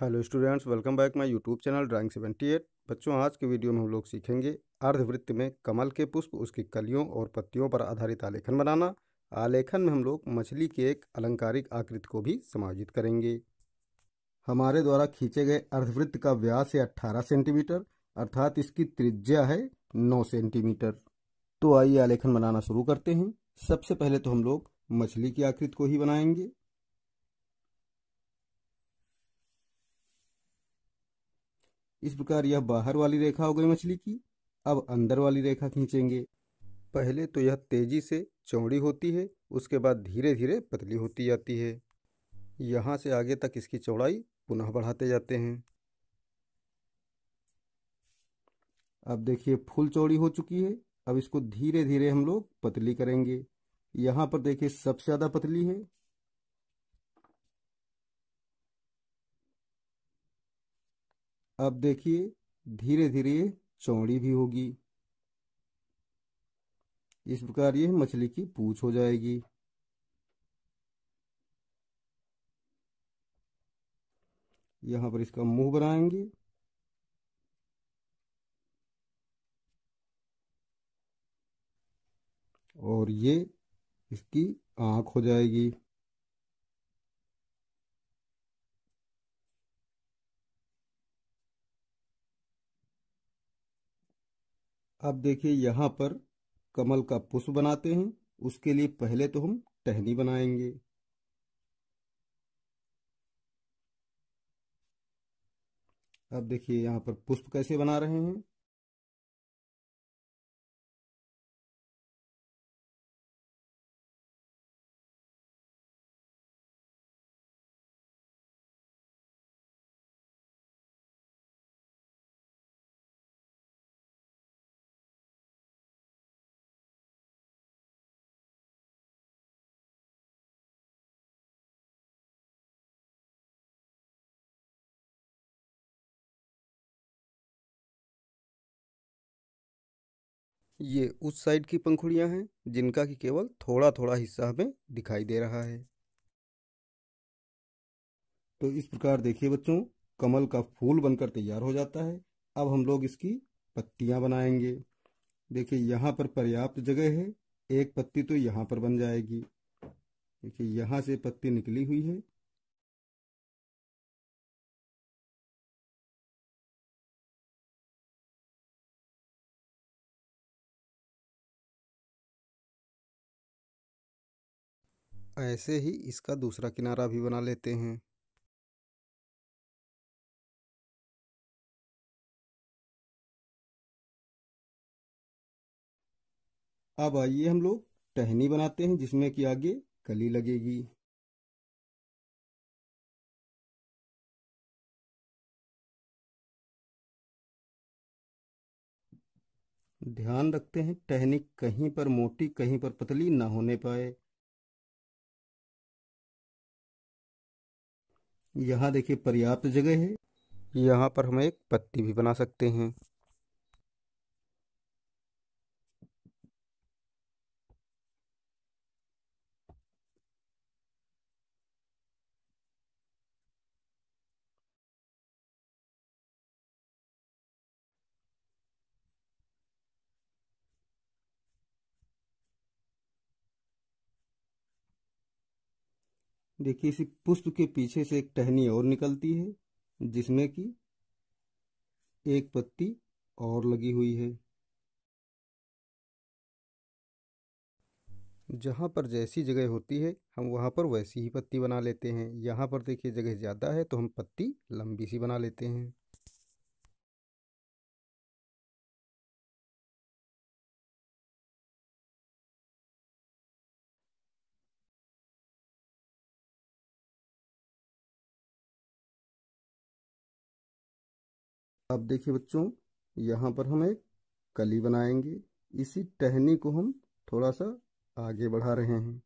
hello students welcome back my YouTube channel drawing seventy eight बच्चों आज के video में हम लोग सीखेंगे अर्धवृत्त में कमल के पुष्प उसकी कलियों और पत्तियों पर आधारित आलेखन बनाना आलेखन में हम लोग मछली के एक अलंकारिक आकृति को भी समायोजित करेंगे हमारे द्वारा खींचे गए अर्धवृत्त का व्यास है अट्ठारह सेंटीमीटर अर्थात इसकी त्रिज्या है नौ सेंटीमीटर तो आइए आलेखन बनाना शुरू करते हैं सबसे पहले तो हम लोग मछली की आकृति को ही बनाएंगे इस प्रकार यह बाहर वाली रेखा हो गई मछली की अब अंदर वाली रेखा खींचेंगे पहले तो यह तेजी से चौड़ी होती है उसके बाद धीरे धीरे पतली होती जाती है यहाँ से आगे तक इसकी चौड़ाई पुनः बढ़ाते जाते हैं अब देखिए फुल चौड़ी हो चुकी है अब इसको धीरे धीरे हम लोग पतली करेंगे यहाँ पर देखिए सबसे ज़्यादा पतली है अब देखिए धीरे धीरे चौड़ी भी होगी इस प्रकार ये मछली की पूछ हो जाएगी यहां पर इसका मुंह बनाएंगे और ये इसकी आंख हो जाएगी अब देखिए यहाँ पर कमल का पुष्प बनाते हैं उसके लिए पहले तो हम टहनी बनाएंगे अब देखिए यहाँ पर पुष्प कैसे बना रहे हैं ये उस साइड की पंखुड़ियां हैं जिनका कि केवल थोड़ा थोड़ा हिस्सा हमें दिखाई दे रहा है तो इस प्रकार देखिए बच्चों कमल का फूल बनकर तैयार हो जाता है अब हम लोग इसकी पत्तियां बनाएंगे देखिए यहाँ पर पर्याप्त जगह है एक पत्ती तो यहाँ पर बन जाएगी देखिए यहाँ से पत्ती निकली हुई है ऐसे ही इसका दूसरा किनारा भी बना लेते हैं अब आइए हम लोग टहनी बनाते हैं जिसमें कि आगे कली लगेगी ध्यान रखते हैं टहनी कहीं पर मोटी कहीं पर पतली ना होने पाए यहाँ देखिए पर्याप्त जगह है यहाँ पर हम एक पत्ती भी बना सकते हैं देखिए इसी पुष्प के पीछे से एक टहनी और निकलती है जिसमें कि एक पत्ती और लगी हुई है जहाँ पर जैसी जगह होती है हम वहाँ पर वैसी ही पत्ती बना लेते हैं यहाँ पर देखिए जगह ज़्यादा है तो हम पत्ती लंबी सी बना लेते हैं अब देखिए बच्चों यहाँ पर हम एक कली बनाएंगे इसी टहनी को हम थोड़ा सा आगे बढ़ा रहे हैं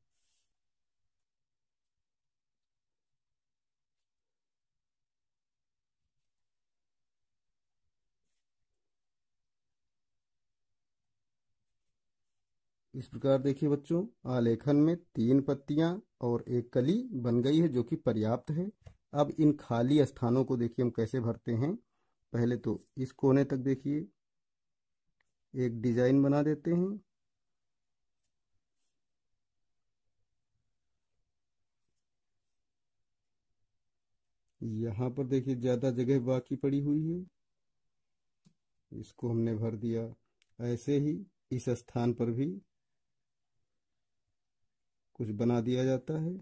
इस प्रकार देखिए बच्चों आलेखन में तीन पत्तियां और एक कली बन गई है जो कि पर्याप्त है अब इन खाली स्थानों को देखिए हम कैसे भरते हैं पहले तो इस कोने तक देखिए एक डिजाइन बना देते हैं यहां पर देखिए ज़्यादा जगह बाकी पड़ी हुई है इसको हमने भर दिया ऐसे ही इस स्थान पर भी कुछ बना दिया जाता है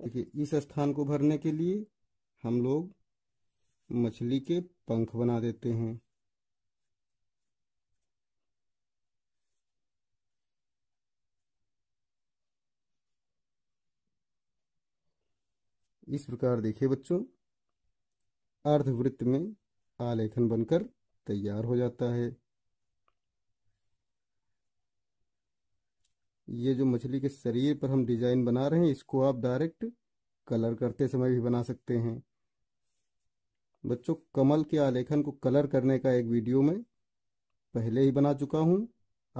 देखिए इस स्थान को भरने के लिए हम लोग मछली के पंख बना देते हैं इस प्रकार देखिए बच्चों अर्धवृत्त में आलेखन बनकर तैयार हो जाता है ये जो मछली के शरीर पर हम डिजाइन बना रहे हैं इसको आप डायरेक्ट कलर करते समय भी बना सकते हैं बच्चों कमल के आलेखन को कलर करने का एक वीडियो में पहले ही बना चुका हूं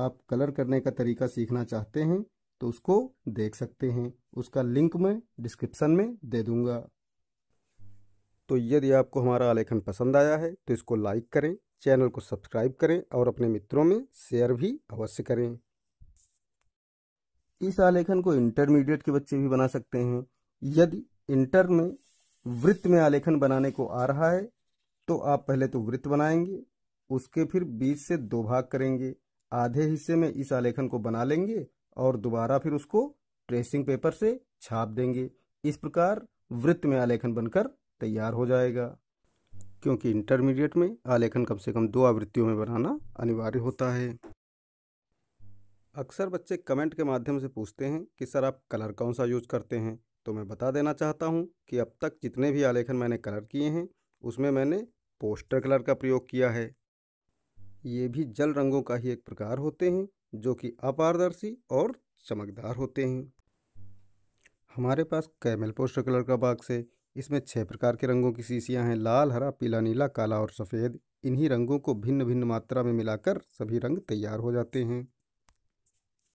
आप कलर करने का तरीका सीखना चाहते हैं तो उसको देख सकते हैं उसका लिंक मैं डिस्क्रिप्शन में दे दूंगा तो यदि आपको हमारा आलेखन पसंद आया है तो इसको लाइक करें चैनल को सब्सक्राइब करें और अपने मित्रों में शेयर भी अवश्य करें इस आलेखन को इंटरमीडिएट के बच्चे भी बना सकते हैं यदि इंटर में वृत्त में आलेखन बनाने को आ रहा है तो आप पहले तो वृत्त बनाएंगे उसके फिर बीच से दो भाग करेंगे आधे हिस्से में इस आलेखन को बना लेंगे और दोबारा फिर उसको ट्रेसिंग पेपर से छाप देंगे इस प्रकार वृत्त में आलेखन बनकर तैयार हो जाएगा क्योंकि इंटरमीडिएट में आलेखन कम से कम दो आवृत्तियों में बनाना अनिवार्य होता है अक्सर बच्चे कमेंट के माध्यम से पूछते हैं कि सर आप कलर कौन सा यूज़ करते हैं तो मैं बता देना चाहता हूँ कि अब तक जितने भी आलेखन मैंने कलर किए हैं उसमें मैंने पोस्टर कलर का प्रयोग किया है ये भी जल रंगों का ही एक प्रकार होते हैं जो कि अपारदर्शी और चमकदार होते हैं हमारे पास कैमल पोस्टर कलर का बाक्स है इसमें छः प्रकार के रंगों की शीशियाँ हैं लाल हरा पीला नीला काला और सफ़ेद इन्हीं रंगों को भिन्न भिन्न मात्रा में मिलाकर सभी रंग तैयार हो जाते हैं